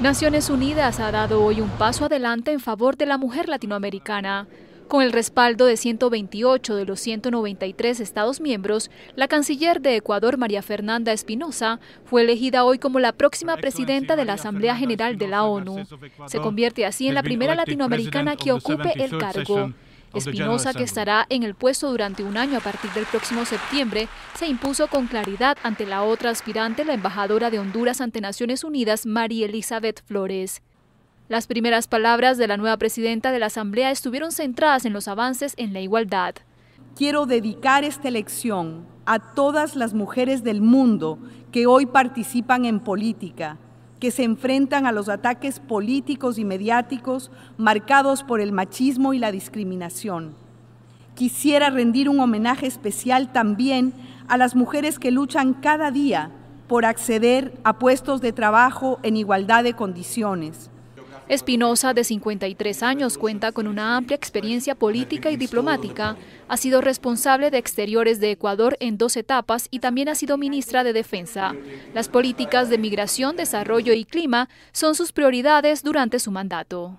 Naciones Unidas ha dado hoy un paso adelante en favor de la mujer latinoamericana. Con el respaldo de 128 de los 193 Estados miembros, la canciller de Ecuador, María Fernanda Espinosa, fue elegida hoy como la próxima presidenta de la Asamblea General de la ONU. Se convierte así en la primera latinoamericana que ocupe el cargo. Espinosa, que estará en el puesto durante un año a partir del próximo septiembre, se impuso con claridad ante la otra aspirante, la embajadora de Honduras ante Naciones Unidas, María Elizabeth Flores. Las primeras palabras de la nueva presidenta de la Asamblea estuvieron centradas en los avances en la igualdad. Quiero dedicar esta elección a todas las mujeres del mundo que hoy participan en política que se enfrentan a los ataques políticos y mediáticos marcados por el machismo y la discriminación. Quisiera rendir un homenaje especial también a las mujeres que luchan cada día por acceder a puestos de trabajo en igualdad de condiciones Espinosa, de 53 años, cuenta con una amplia experiencia política y diplomática. Ha sido responsable de Exteriores de Ecuador en dos etapas y también ha sido ministra de Defensa. Las políticas de migración, desarrollo y clima son sus prioridades durante su mandato.